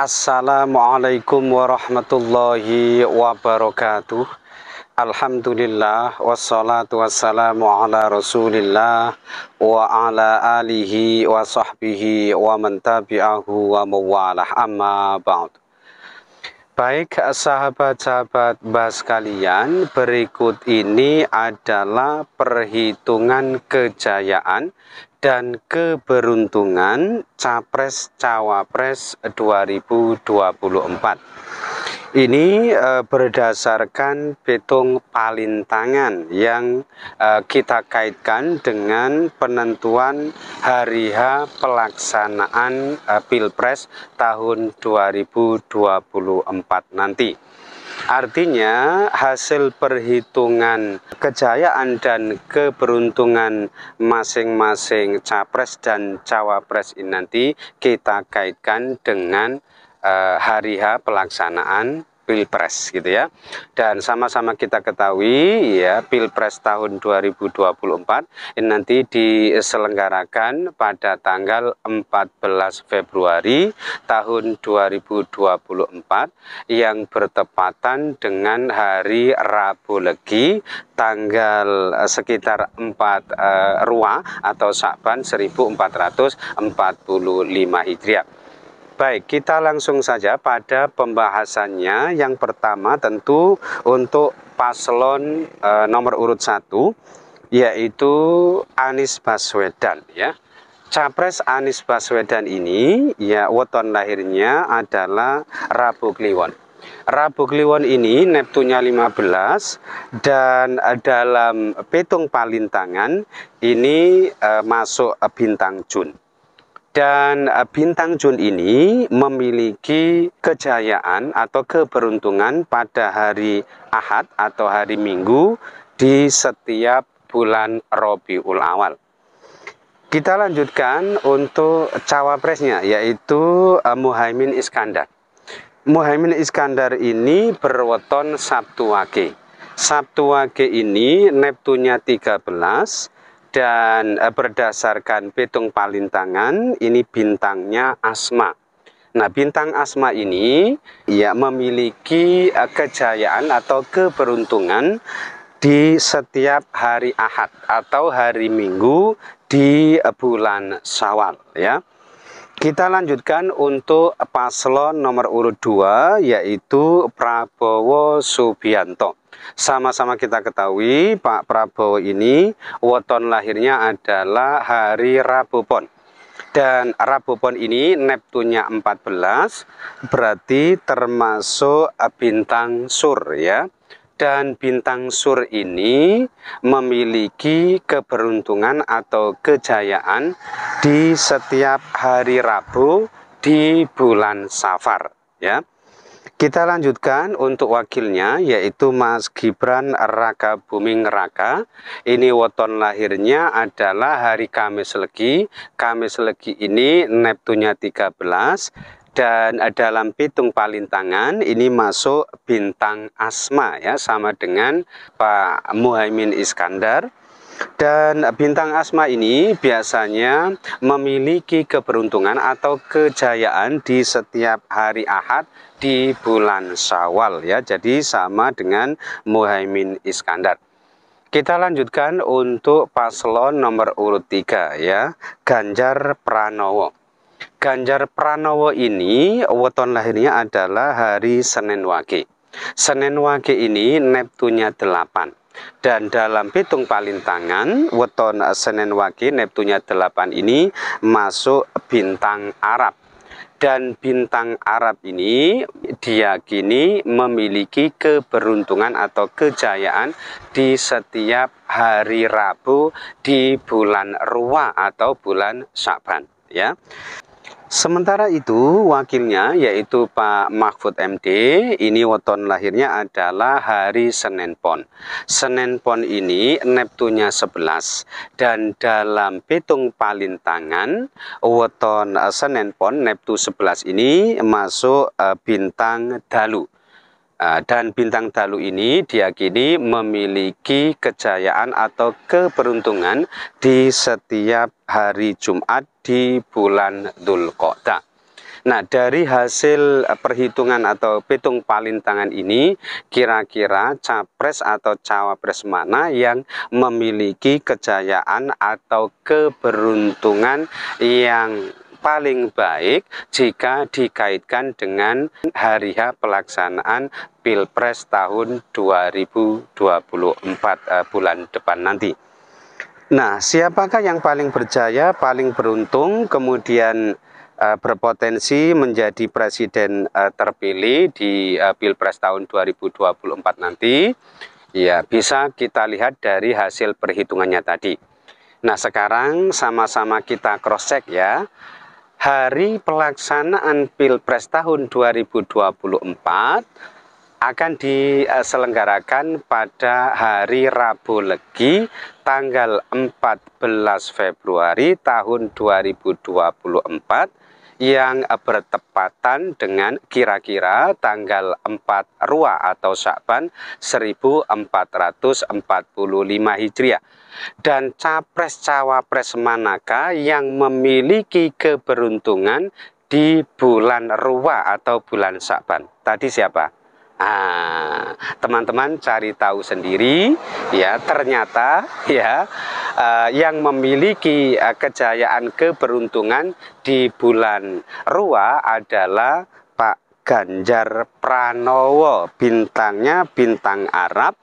Assalamualaikum warahmatullahi wabarakatuh Alhamdulillah wassalatu wassalamu ala rasulillah wa ala alihi wa sahbihi wa man wa amma ba'du Baik sahabat-sahabat bahas kalian, berikut ini adalah perhitungan kejayaan dan keberuntungan Capres Cawapres 2024. Ini e, berdasarkan petung palintangan yang e, kita kaitkan dengan penentuan hari H pelaksanaan e, Pilpres tahun 2024 nanti. Artinya hasil perhitungan kejayaan dan keberuntungan masing-masing capres dan cawapres ini nanti kita kaitkan dengan eh, hari H pelaksanaan Pilpres gitu ya. Dan sama-sama kita ketahui ya Pilpres tahun 2024 ini nanti diselenggarakan pada tanggal 14 Februari tahun 2024 yang bertepatan dengan hari Rabu Legi tanggal sekitar 4 uh, Rua atau Saban 1445 Hijriah. Baik, kita langsung saja pada pembahasannya. Yang pertama tentu untuk paslon e, nomor urut satu yaitu Anies Baswedan ya. Capres Anies Baswedan ini ya weton lahirnya adalah Rabu Kliwon. Rabu Kliwon ini Neptunya 15 dan eh, dalam petung palintangan ini e, masuk bintang Jun. Dan eh, bintang Jun ini memiliki kejayaan atau keberuntungan pada hari Ahad atau hari Minggu di setiap bulan Robiul Awal. Kita lanjutkan untuk cawapresnya yaitu eh, Muhaimin Iskandar. Muhaimin Iskandar ini berweton Sabtu Wage. Sabtu Wage ini Neptunya 13, dan e, berdasarkan Petung Palintangan ini bintangnya Asma. Nah, bintang Asma ini ya memiliki e, kejayaan atau keberuntungan di setiap hari Ahad atau hari Minggu di e, bulan Syawal ya. Kita lanjutkan untuk paslon nomor urut 2 yaitu Prabowo Subianto. Sama-sama kita ketahui Pak Prabowo ini weton lahirnya adalah hari Rabu Pon. Dan Rabu Pon ini Neptunya 14 berarti termasuk bintang sur ya dan bintang sur ini memiliki keberuntungan atau kejayaan di setiap hari Rabu di bulan Safar ya. Kita lanjutkan untuk wakilnya yaitu Mas Gibran Raka Buming Raka. Ini weton lahirnya adalah hari Kamis Legi. Kamis Legi ini Neptunya 13, dan dalam pitung palintangan ini masuk bintang asma ya sama dengan Pak Muhaimin Iskandar dan bintang asma ini biasanya memiliki keberuntungan atau kejayaan di setiap hari Ahad di bulan Syawal ya. Jadi sama dengan Muhaimin Iskandar. Kita lanjutkan untuk paslon nomor urut 3 ya, Ganjar Pranowo. Ganjar Pranowo ini weton lahirnya adalah hari Senin Wage. Senin Wage ini Neptunya 8. Dan dalam pitung palintangan, weton Senin Wage Neptunya 8 ini masuk bintang Arab. Dan bintang Arab ini diyakini memiliki keberuntungan atau kejayaan di setiap hari Rabu di bulan Ruwa atau bulan Syaban. Ya. Sementara itu, wakilnya yaitu Pak Mahfud MD, ini weton lahirnya adalah hari Senin Pon. Senin Pon ini Neptunya 11 dan dalam pitung palintangan weton Senin Pon Neptu 11 ini masuk eh, bintang Dalu. Ah, dan bintang Dalu ini diakini memiliki kejayaan atau keberuntungan di setiap hari Jumat di bulan Dhul Nah, dari hasil perhitungan atau pitung palintangan ini, kira-kira capres atau cawapres mana yang memiliki kejayaan atau keberuntungan yang paling baik jika dikaitkan dengan hari pelaksanaan Pilpres tahun 2024 uh, eh, bulan depan nanti. Nah, siapakah yang paling berjaya, paling beruntung, kemudian uh, berpotensi menjadi presiden uh, terpilih di uh, Pilpres tahun 2024 nanti? Ya, bisa kita lihat dari hasil perhitungannya tadi. Nah, sekarang sama-sama kita cross-check ya hari pelaksanaan Pilpres tahun 2024 akan diselenggarakan pada hari Rabu Legi tanggal 14 Februari tahun 2024 yang bertepatan dengan kira-kira tanggal 4 Ruah atau Sya'ban 1445 Hijriah. Dan capres-cawapres manakah yang memiliki keberuntungan di bulan Ruah atau bulan Sya'ban? Tadi siapa? Ah, teman-teman cari tahu sendiri ya ternyata ya uh, yang memiliki uh, kejayaan keberuntungan di bulan Rua adalah Pak Ganjar Pranowo. Bintangnya bintang Arab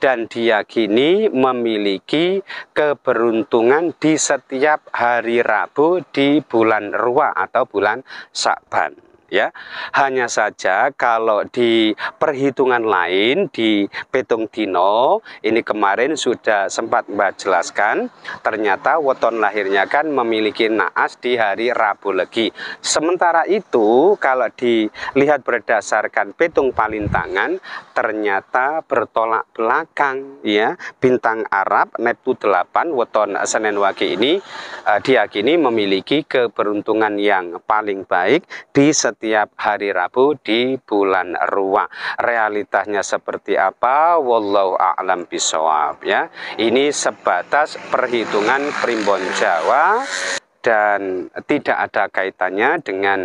dan diyakini memiliki keberuntungan di setiap hari Rabu di bulan Rua atau bulan Sakban ya. Hanya saja kalau di perhitungan lain di Petung Dino ini kemarin sudah sempat Mbak jelaskan ternyata weton lahirnya kan memiliki naas di hari Rabu Legi. Sementara itu kalau dilihat berdasarkan Petung Palintangan ternyata bertolak belakang ya. Bintang Arab Neptu 8 weton Senin Wage ini eh, diakini memiliki keberuntungan yang paling baik di setiap setiap hari Rabu di bulan Ruwa. Realitasnya seperti apa? Wallahu a'lam bisawab ya. Ini sebatas perhitungan primbon Jawa dan tidak ada kaitannya dengan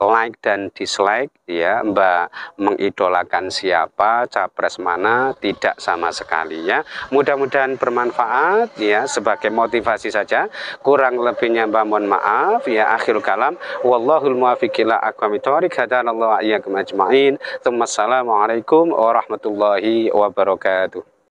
like dan dislike ya Mbak mengidolakan siapa capres mana tidak sama sekali ya mudah-mudahan bermanfaat ya sebagai motivasi saja kurang lebihnya Mbak mohon maaf ya akhir kalam wallahul muwaffiq ila aqwamit hadanallahu wa iyyakum ajmain assalamualaikum warahmatullahi wabarakatuh